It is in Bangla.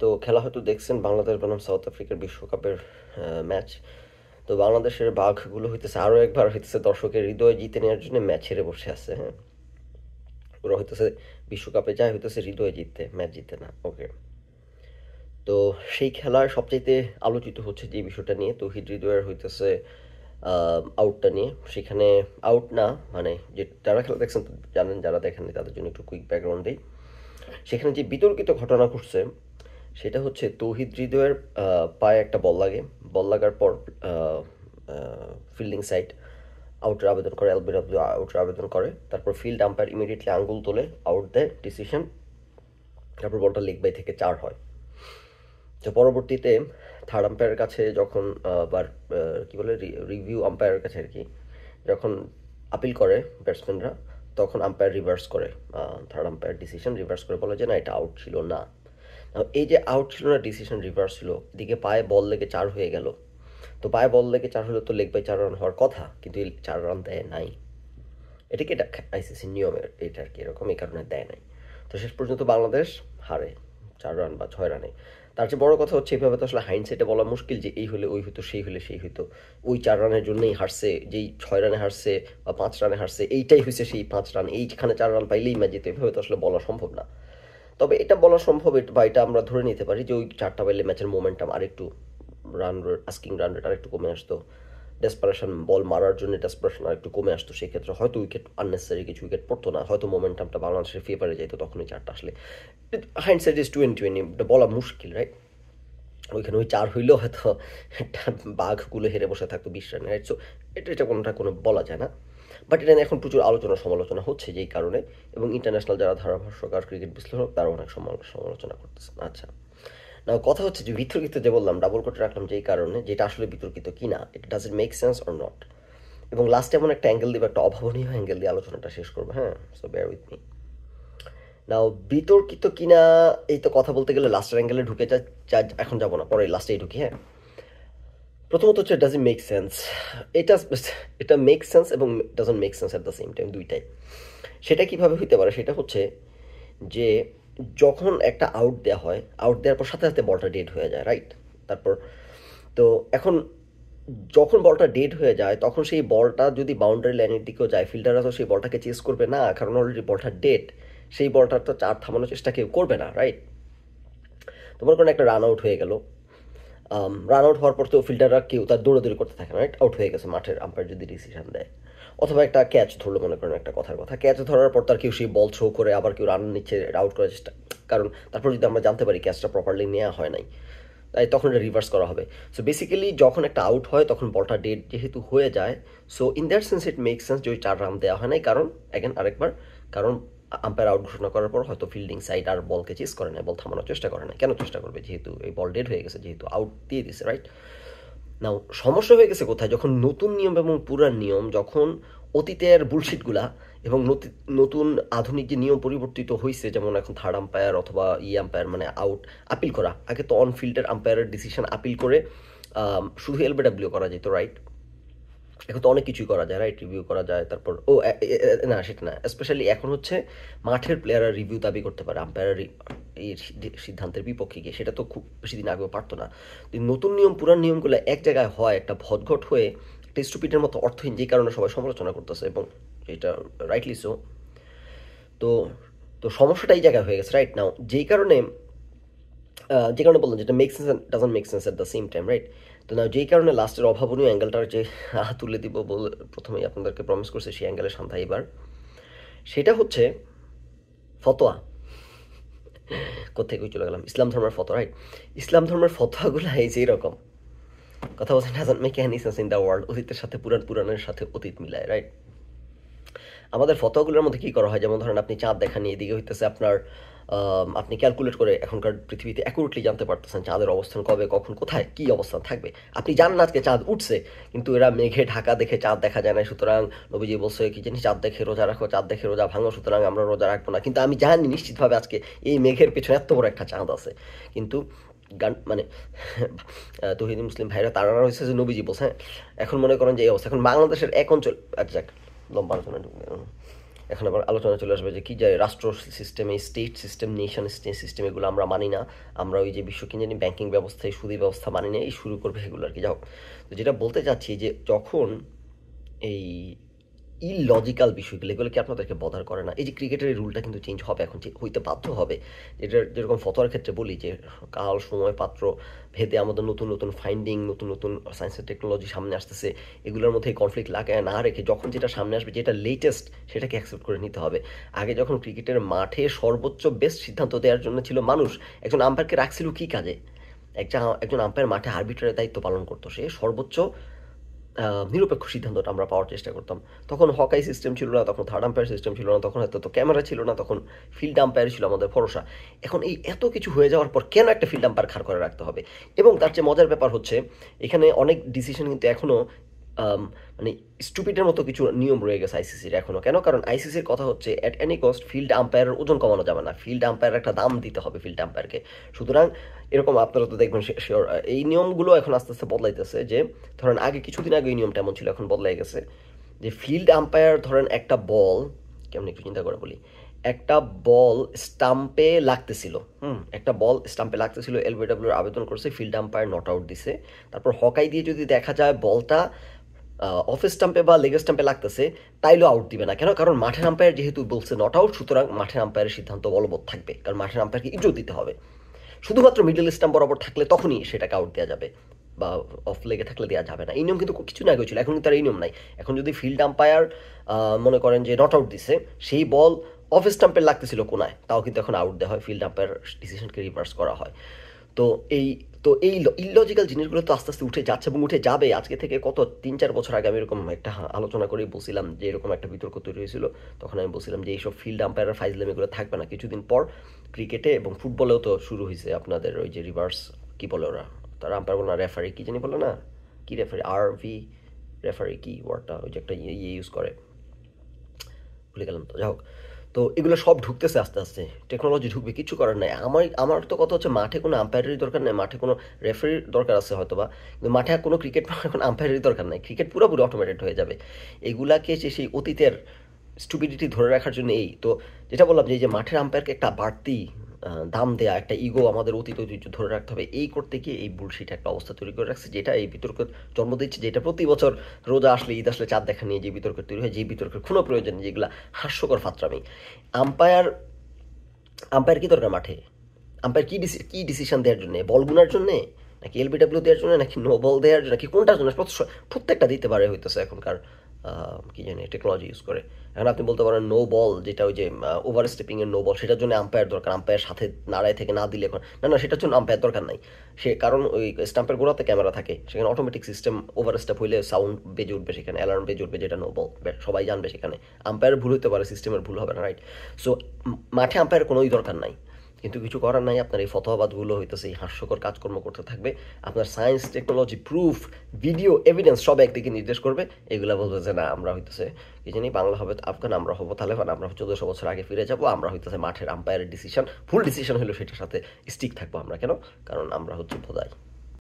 তো খেলা হয়তো দেখছেন বাংলাদেশ বনাম সাউথ আফ্রিকার বিশ্বকাপের ম্যাচ তো বাংলাদেশের বাঘগুলো হইতেছে আরও একবার হইতেছে দর্শকের হৃদয় জিতে নেওয়ার জন্য ম্যাচ হেরে বসে আছে হ্যাঁ ওরা হইতেছে বিশ্বকাপে যায় হইতেছে হৃদয় জিততে ম্যাচ জিতে না ওকে তো সেই খেলার সবচাইতে আলোচিত হচ্ছে যে বিষয়টা নিয়ে তো হৃদয়ের হইতেছে আউটটা নিয়ে সেখানে আউট না মানে যে যারা খেলা দেখছেন জানেন যারা দেখেননি তাদের জন্য একটু কুইক ব্যাকগ্রাউন্ড দিই সেখানে যে বিতর্কিত ঘটনা ঘটছে সেটা হচ্ছে তৌহিদ হৃদয়ের পায়ে একটা বল লাগে বল লাগার পর ফিল্ডিং সাইড আউটের আবেদন করে এলবিডব্লিউ আউটের আবেদন করে তারপর ফিল্ড আম্পায়ার ইমিডিয়েটলি আঙ্গুল তোলে আউট দেয় ডিসিশন তারপর বলটা লেগ বাই থেকে চার হয় তো পরবর্তীতে থার্ড আম্পায়ারের কাছে যখন বার কী বলে রিভিউ আম্পায়ারের কাছে আর কি যখন আপিল করে ব্যাটসম্যানরা তখন আম্পায়ার রিভার্স করে থার্ড আম্পায়ার ডিসিশন রিভার্স করে বলে যে না এটা আউট ছিল না এই যে আউট ছিল না ডিসিশন রিভার্স ছিল এদিকে পায়ে বল লেগে চার হয়ে গেল তো পায়ে বল লেগে চার হলে তো লেগ বাই চার রান হওয়ার কথা কিন্তু এই চার রান দেয় নাই এটাকে এটা আইসিসি নিয়মের এটা আর কি এরকম এই কারণে দেয় নাই তো শেষ পর্যন্ত বাংলাদেশ হারে চার রান বা ছয় রানে তার চেয়ে বড় কথা হচ্ছে এভাবে তো আসলে হাইন্ডসেটে বলা মুশকিল যে এই হলে ওই হতো সেই হলে সেই হতো ওই চার রানের জন্যই হারছে যেই ছয় রানে হারছে বা পাঁচ রানে হারছে এইটাই হয়েছে সেই পাঁচ রান এইখানে চার রান পাইলেই ম্যাচ যেত এভাবে তো আসলে বলা সম্ভব না তবে এটা বলা সম্ভব বা এটা আমরা ধরে নিতে পারি যে ওই চারটা পাইলে ম্যাচের মোমেন্টাম আরেকটু run rate asking run rate আরেকটু কমে আসতো ডেসপারেশন বল মারার জন্য ডেসপারেশন আর একটু কমে আসতো সেক্ষেত্রে হয়তো উইকেট আননেসারি কিছু উইকেট পড়তো না হয়তো মোমেন্টামটা বাংলাদেশের ফেভারে যেত তখনই চারটা আসলে hand side is twenty twenty বলা মুশকিল রাইট ওইখানে ওই চার হইলেও হয়তো একটা বাঘগুলো হেরে বসে থাকতো বিশ রানে রাইট সো এটা এটা কোনোটা কোনো বলা যায় না বাট এটা এখন প্রচুর আলোচনা সমালোচনা হচ্ছে যেই কারণে এবং ইন্টারন্যাশনাল যারা ধারাভাষ্যকার ক্রিকেট বিশ্লেষক তারা অনেক সমালোচনা করতেছেন আচ্ছা না কথা হচ্ছে যে বিতর্কিত যে বললাম ডাবল কোটে রাখলাম যে কারণে যেটা আসলে বিতর্কিত কি না it does it make sense or not এবং লাস্টে এমন একটা অ্যাঙ্গেল দিব একটা অভাবনীয় অ্যাঙ্গেল দিয়ে আলোচনাটা শেষ করবো হ্যাঁ so bear with me now বিতর্কিত কিনা এই তো কথা বলতে গেলে লাস্টের অ্যাঙ্গেলে ঢুকে যা এখন যাবো না পরে লাস্টেই ঢুকি হ্যাঁ প্রথমত হচ্ছে ডাজ ইট মেক সেন্স এটা এটা মেক সেন্স এবং doesn't make sense at the same time দুইটাই সেটা কীভাবে হইতে পারে সেটা হচ্ছে যে যখন একটা আউট দেওয়া হয় আউট দেওয়ার পর সাথে সাথে বলটা ডেড হয়ে যায় রাইট তারপর তো এখন যখন বলটা ডেড হয়ে যায় তখন সেই বলটা যদি বাউন্ডারি লাইনের দিকেও যায় ফিল্ডাররা তো সেই বলটাকে চেস করবে না কারণ অলরেডি বলটা ডেড সেই বলটার তো চার থামানোর চেষ্টা কেউ করবে না রাইট তোমার কোনো একটা রান আউট হয়ে গেল রান um, আউট হওয়ার পর তো ফিল্ডাররা কেউ তার দৌড়াদৌড়ি করতে থাকে না রাইট আউট হয়ে গেছে মাঠের আম্পায়ার যদি ডিসিশন দেয় অথবা একটা ক্যাচ ধরলো মনে করেন একটা কথার কথা ক্যাচ ধরার পর তার কেউ সেই বল থ্রো করে আবার কেউ রান নিচ্ছে আউট করার চেষ্টা কারণ তারপর যদি আমরা জানতে পারি ক্যাচটা প্রপারলি নেওয়া হয় নাই তাই তখন এটা রিভার্স করা হবে সো বেসিক্যালি যখন একটা আউট হয় তখন বলটা ডেড যেহেতু হয়ে যায় so in that sense it make sense যে ওই চার রান দেওয়া হয় নাই কারণ অ্যাগেন আরেকবার কারণ আম্পায়ার আউট ঘোষণা করার পর হয়তো ফিল্ডিং সাইড আর বলকে চেস করে না বল থামানোর চেষ্টা করে না কেন চেষ্টা করবে যেহেতু এই বল ডেড হয়ে গেছে যেহেতু আউট দিয়ে দিছে রাইট নাও সমস্যা হয়ে গেছে কোথায় যখন নতুন নিয়ম এবং পুরান নিয়ম যখন অতীতের বুলশিটগুলা এবং নতুন আধুনিক যে নিয়ম পরিবর্তিত হয়েছে যেমন এখন থার্ড আম্পায়ার অথবা ই e আম্পায়ার মানে আউট আপিল করা আগে তো অন ফিল্ডের আম্পায়ারের ডিসিশন আপিল করে শুধু এলবিডাব্লিউ করা যেত রাইট এখন তো অনেক কিছুই করা যায় রাইট রিভিউ করা যায় তারপর ও না সেটা না স্পেশালি এখন হচ্ছে মাঠের প্লেয়াররা রিভিউ দাবি করতে পারে আম্পায়ার এই সিদ্ধান্তের বিপক্ষে গিয়ে সেটা তো খুব বেশি দিন আগেও পারতো না নতুন নিয়ম পুরান নিয়মগুলো এক জায়গায় হয় একটা ভদঘট হয়ে একটা স্টুপিডের মতো অর্থহীন যে কারণে সবাই সমালোচনা করতেছে এবং এটা রাইটলি সো তো তো সমস্যাটা এই জায়গায় হয়ে গেছে রাইট নাও যেই কারণে যে কারণে বললাম যেটা make sense doesn't make sense at the same time right তো না যেই কারণে লাস্টের অভাবনীয় অ্যাঙ্গেলটার যে তুলে দিব বলে প্রথমেই আপনাদেরকে প্রমিস করছে সেই অ্যাঙ্গেলের সান্ধ্যা এবার সেটা হচ্ছে ফতোয়া কোথায় কই চলে গেলাম ইসলাম ধর্মের ফতো রাইট ইসলাম ধর্মের ফতোয়াগুলো এই যে এরকম কথা বলছেন হাজান মেকানিজমস ইন দ্য ওয়ার্ল্ড অতীতের সাথে পুরান পুরানের সাথে অতীত মিলায় রাইট আমাদের ফটোগুলোর মধ্যে কী করা হয় যেমন ধরেন আপনি চাঁদ নিয়ে এদিকে হইতেছে আপনার আপনি ক্যালকুলেট করে এখনকার পৃথিবীতে অ্যাকুরেটলি জানতে পারতেছেন চাঁদের অবস্থান কবে কখন কোথায় কি অবস্থান থাকবে আপনি না আজকে চাঁদ উঠছে কিন্তু এরা মেঘে ঢাকা দেখে চাঁদ দেখা যায় না সুতরাং নবীজি বলছে কি জানি চাঁদ দেখে রোজা রাখো চাঁদ দেখে রোজা ভাঙো সুতরাং আমরা রোজা রাখবো না কিন্তু আমি জানি নিশ্চিতভাবে আজকে এই মেঘের পেছনে এত বড় একটা চাঁদ আছে কিন্তু গান মানে তহিদি মুসলিম ভাইরা তারা হয়েছে যে নবীজি বলছে হ্যাঁ, এখন মনে করেন যে এই অবস্থা এখন বাংলাদেশের এক অঞ্চল আচ্ছা লম্বা আলোচনা ঢুকবে এখন আবার আলোচনা চলে আসবে যে কী যায় রাষ্ট্র সিস্টেমে state system nation state system এগুলো আমরা মানি না আমরা ওই যে বিশ্ব কিঞ্জানি ব্যাংকিং ব্যবস্থায় সুদী ব্যবস্থা মানি না এই শুরু করবে সেগুলো আর কি যাও তো যেটা বলতে চাচ্ছি যে যখন এই ইলজিক্যাল বিষয়গুলো এগুলো কি আপনাদেরকে বদার করে না এই যে ক্রিকেটের রুলটা কিন্তু চেঞ্জ হবে এখন হইতে বাধ্য হবে যেটা যেরকম ফতোয়ার ক্ষেত্রে বলি যে কাল সময় পাত্র ভেদে আমাদের নতুন নতুন ফাইন্ডিং নতুন নতুন সায়েন্সের টেকনোলজি সামনে আসতেছে এগুলোর মধ্যে কনফ্লিক্ট লাগায় না রেখে যখন যেটা সামনে আসবে যেটা লেটেস্ট সেটাকে অ্যাকসেপ্ট করে নিতে হবে আগে যখন ক্রিকেটের মাঠে সর্বোচ্চ বেস্ট সিদ্ধান্ত দেওয়ার জন্য ছিল মানুষ একজন আম্পায়ারকে রাখছিল কী কাজে একটা একজন আম্পায়ার মাঠে আরবিট্রারের দায়িত্ব পালন করতো সে সর্বোচ্চ নিরপেক্ষ সিদ্ধান্তটা আমরা পাওয়ার চেষ্টা করতাম তখন হকাই সিস্টেম ছিল না তখন থার্ড আম্পায়ার সিস্টেম ছিল না তখন হয়তো তো ক্যামেরা ছিল না তখন ফিল্ড আম্পায়ার ছিল আমাদের ভরসা এখন এই এত কিছু হয়ে যাওয়ার পর কেন একটা ফিল্ড আম্পায়ার খাড় করে রাখতে হবে এবং তার চেয়ে মজার ব্যাপার হচ্ছে এখানে অনেক ডিসিশন কিন্তু এখনও মানে স্টুপিডের মতো কিছু নিয়ম রয়ে গেছে আইসিসির এখনও কেন কারণ আইসিসির কথা হচ্ছে অ্যাট এনি কস্ট ফিল্ড আম্পায়ারের ওজন কমানো যাবে না ফিল্ড আম্পায়ার একটা দাম দিতে হবে ফিল্ড আম্পায়ারকে সুতরাং এরকম আপনারা তো দেখবেন শিওর এই নিয়মগুলো এখন আস্তে আস্তে বদলাইতেছে যে ধরেন আগে কিছুদিন আগে এই নিয়মটা এমন ছিল এখন বদলাই গেছে যে ফিল্ড আম্পায়ার ধরেন একটা বল কেমন একটু চিন্তা করে বলি একটা বল স্টাম্পে লাগতেছিল হুম একটা বল স্টাম্পে লাগতেছিল এলবিডব্লিউর আবেদন করছে ফিল্ড আম্পায়ার নট আউট দিছে তারপর হকাই দিয়ে যদি দেখা যায় বলটা অফিস স্টাম্পে বা লেগ স্টাম্পে লাগতেছে তাইলেও আউট দিবে না কেন কারণ মাঠের আম্পায়ার যেহেতু বলছে নট আউট সুতরাং মাঠের আম্পায়ারের সিদ্ধান্ত বলবৎ থাকবে কারণ মাঠের আম্পায়ারকে ইজো দিতে হবে শুধুমাত্র মিডল স্টাম্প বরাবর থাকলে তখনই সেটাকে আউট দেওয়া যাবে বা অফ লেগে থাকলে দেওয়া যাবে না এই নিয়ম কিন্তু কিছু না হয়েছিল এখন কিন্তু তার এই নিয়ম নাই এখন যদি ফিল্ড আম্পায়ার মনে করেন যে নট আউট দিছে সেই বল অফ স্টাম্পের লাগতেছিল কোনায় তাও কিন্তু এখন আউট দেওয়া হয় ফিল্ড আম্পায়ার ডিসিশনকে রিভার্স করা হয় তো এই তো এই ইলজিক্যাল জিনিসগুলো তো আস্তে আস্তে উঠে যাচ্ছে এবং উঠে যাবে আজকে থেকে কত তিন চার বছর আগে আমি এরকম একটা আলোচনা করে বলছিলাম যে এরকম একটা বিতর্ক তৈরি হয়েছিল তখন আমি বলছিলাম যে এইসব ফিল্ড আম্পায়ার ফাইজলাম এগুলো থাকবে না কিছুদিন পর ক্রিকেটে এবং ফুটবলেও তো শুরু হয়েছে আপনাদের ওই যে রিভার্স কী বলে ওরা তারা আম্পায়ার বলো না রেফারি কী জানি বলে না কী রেফারি আর ভি রেফারি কী ওয়ার্ডটা ওই যে একটা ইয়ে ইউজ ইয়ে করে ভুলে গেলাম তো যাই হোক তো এগুলো সব ঢুকতেছে আস্তে আস্তে টেকনোলজি ঢুকবে কিছু করার নাই আমার আমার তো কথা হচ্ছে মাঠে কোনো আম্পায়ারেরই দরকার নেই মাঠে কোনো রেফারির দরকার আছে হয়তো বা কিন্তু মাঠে কোনো ক্রিকেট কোনো আম্পায়ারেরই দরকার নেই ক্রিকেট পুরোপুরি অটোমেটেড হয়ে যাবে এগুলাকে যে সেই অতীতের স্টুপিডিটি ধরে রাখার জন্য এই তো যেটা বললাম যে মাঠের আম্পায়ারকে একটা বাড়তি দাম দেয়া একটা ইগো আমাদের অতীত ঐতিহ্য ধরে রাখতে হবে এই করতে গিয়ে এই বুলশিট একটা অবস্থা তৈরি করে রাখছে যেটা এই বিতর্ক জন্ম দিচ্ছে যেটা প্রতি বছর রোজা আসলে ঈদ আসলে চাঁদ দেখা নিয়ে যে বিতর্ক তৈরি হয় যে বিতর্কের কোনো প্রয়োজন যেগুলো হাস্যকর ফাত্রামি আম্পায়ার আম্পায়ার কী দরকার মাঠে আম্পায়ার কী ডিসি কী ডিসিশন দেওয়ার জন্যে বল গুনার জন্যে নাকি এলবিডাব্লিউ দেওয়ার জন্য নাকি নো বল দেওয়ার জন্য নাকি কোনটার জন্য প্রত্যেকটা দিতে পারে হইতেছে এখনকার কী জানি টেকনোলজি ইউজ করে এখন আপনি বলতে পারেন নো বল যেটা ওই যে ওভার স্টেপিংয়ের নো বল সেটার জন্য আম্পায়ার দরকার আম্পায়ার সাথে নাড়াই থেকে না দিলে এখন না না সেটার জন্য আম্পায়ার দরকার নাই সে কারণ ওই স্টাম্পের গোড়াতে ক্যামেরা থাকে সেখানে অটোমেটিক সিস্টেম ওভার স্টেপ হইলে সাউন্ড বেজে উঠবে সেখানে অ্যালার্ম বেজে উঠবে যেটা নো বল সবাই জানবে সেখানে আম্পায়ার ভুল হতে পারে সিস্টেমের ভুল হবে না রাইট সো মাঠে আম্পায়ার কোনোই দরকার নাই কিন্তু কিছু করার নাই আপনার এই গুলো হইতেছে এই হাস্যকর কাজকর্ম করতে থাকবে আপনার science technology proof video evidence সব একদিকে নির্দেশ করবে এগুলো বলবে যে না আমরা হইতেছে এই জানি বাংলা হবে আফগান আমরা হবো তাহলে আমরা চোদ্দশো বছর আগে ফিরে যাবো আমরা হইতেছে মাঠের আম্পায়ারের ডিসিশন ফুল ডিসিশন হলো সেটার সাথে স্টিক থাকবো আমরা কেন কারণ আমরা হচ্ছে ভোদাই